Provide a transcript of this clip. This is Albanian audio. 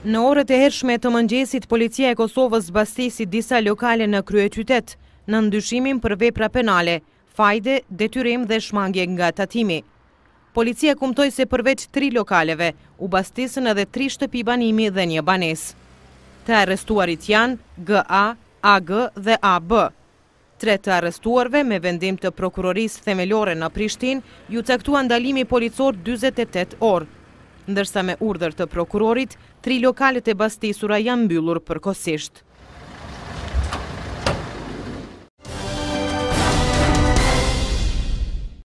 Në orët e hershme të mëngjesit, policia e Kosovës bastisi disa lokale në krye qytet, në ndyshimin për vepra penale, fajde, detyrim dhe shmangje nga tatimi. Policia kumtoj se përveç tri lokaleve, u bastisën edhe tri shtëpi banimi dhe një banes. Të arrestuarit janë G.A., A.G. dhe A.B. Tre të arrestuarve me vendim të prokurorisë themelore në Prishtin, ju caktua ndalimi policor 28 orë ndërsa me urdhër të prokurorit, tri lokalet e bastisura janë mbyllur përkosisht.